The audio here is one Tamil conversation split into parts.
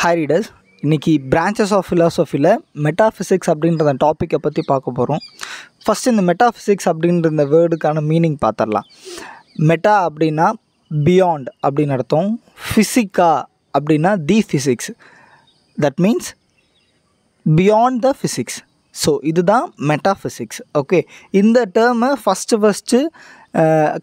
ஹாய் ரீடர்ஸ் இன்றைக்கி பிரான்ச்சஸ் ஆஃப் ஃபிலாசபியில் மெட்டாஃபிசிக்ஸ் அப்படின்ற அந்த டாப்பிக்கை பற்றி பார்க்க போகிறோம் ஃபஸ்ட் இந்த மெட்டாஃபிசிக்ஸ் அப்படின்ற இந்த வேர்டுக்கான மீனிங் பார்த்துடலாம் மெட்டா அப்படின்னா பியாண்ட் அப்படின்னு அர்த்தம் ஃபிசிக்கா அப்படின்னா the physics that means beyond the physics so இதுதான் மெட்டாஃபிசிக்ஸ் ஓகே இந்த டேர்மை ஃபஸ்ட்டு ஃபஸ்ட்டு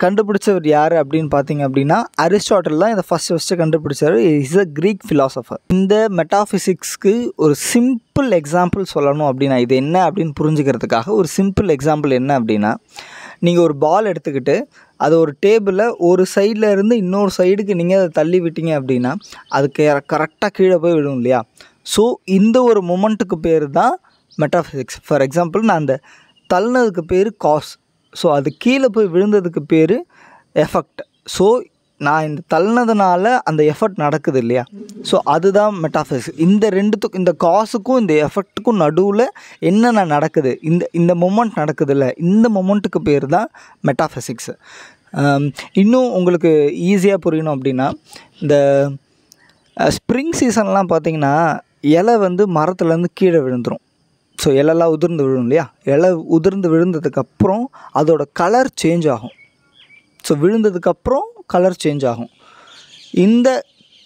கண்டுபிடிச்சவர் யார் அப்படின்னு பார்த்தீங்க அப்படின்னா அரிஸ்டாட்டல் தான் இதை ஃபஸ்ட்டு ஃபஸ்ட்டு கண்டுபிடிச்சார் இஸ் அ க்ரீக் ஃபிலாசபர் இந்த மெட்டாஃபிசிக்ஸ்க்கு ஒரு சிம்பிள் எக்ஸாம்பிள் சொல்லணும் அப்படின்னா இது என்ன அப்படின்னு புரிஞ்சுக்கிறதுக்காக ஒரு சிம்பிள் எக்ஸாம்பிள் என்ன அப்படின்னா நீங்கள் ஒரு பால் எடுத்துக்கிட்டு அது ஒரு டேபிளில் ஒரு சைடில் இருந்து இன்னொரு சைடுக்கு நீங்கள் அதை தள்ளி விட்டீங்க அப்படின்னா அது கரெக்டாக கீழே போய் விடும் இல்லையா ஸோ இந்த ஒரு மூமெண்ட்டுக்கு பேர் தான் மெட்டாஃபிசிக்ஸ் ஃபார் எக்ஸாம்பிள் நான் அந்த தள்ளினதுக்கு பேர் காஸ் ஸோ அது கீழே போய் விழுந்ததுக்கு பேர் எஃபெக்ட் ஸோ நான் இந்த தள்ளினதுனால அந்த எஃபர்ட் நடக்குது இல்லையா ஸோ அதுதான் மெட்டாஃபிசிக்ஸ் இந்த ரெண்டுத்துக்கும் இந்த காசுக்கும் இந்த எஃபெக்ட்டுக்கும் நடுவில் என்னென்ன நடக்குது இந்த இந்த மொமெண்ட் இல்லை இந்த மொமெண்ட்டுக்கு பேர் தான் மெட்டாஃபிசிக்ஸ் இன்னும் உங்களுக்கு ஈஸியாக புரியணும் அப்படின்னா இந்த ஸ்ப்ரிங் சீசன்லாம் பார்த்திங்கன்னா இலை வந்து மரத்துலேருந்து கீழே விழுந்துடும் ஸோ இலெல்லாம் உதிர்ந்து விழும் இல்லையா இலை உதிர்ந்து விழுந்ததுக்கப்புறம் அதோட கலர் சேஞ்ச் ஆகும் ஸோ விழுந்ததுக்கப்புறம் கலர் சேஞ்ச் ஆகும் இந்த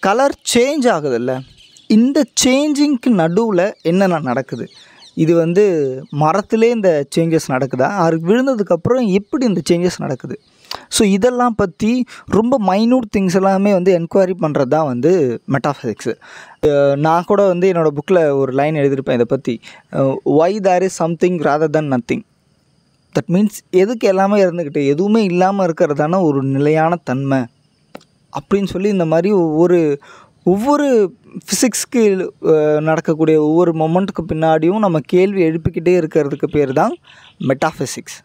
கலர் சேஞ்ச் ஆகுதில்ல இந்த சேஞ்சிங்க்கு நடுவில் என்னென்ன நடக்குது இது வந்து மரத்திலே இந்த சேஞ்சஸ் நடக்குதா அது விழுந்ததுக்கப்புறம் எப்படி இந்த சேஞ்சஸ் நடக்குது ஸோ இதெல்லாம் பற்றி ரொம்ப மைனூட் திங்ஸ் எல்லாமே வந்து என்கொயரி பண்ணுறது தான் வந்து மெட்டாஃபிசிக்ஸு நான் கூட வந்து என்னோடய புக்கில் ஒரு லைன் எழுதியிருப்பேன் இதை பற்றி why there is something rather than nothing that means எதுக்கு எல்லாமே இருந்துக்கிட்டு எதுவுமே இல்லாமல் இருக்கிறதான ஒரு நிலையான தன்மை அப்படின்னு சொல்லி இந்த மாதிரி ஒவ்வொரு ஒவ்வொரு ஃபிசிக்ஸ்க்கு நடக்கக்கூடிய ஒவ்வொரு மொமெண்ட்டுக்கு பின்னாடியும் நம்ம கேள்வி எழுப்பிக்கிட்டே இருக்கிறதுக்கு பேர் தான் மெட்டாஃபிசிக்ஸ்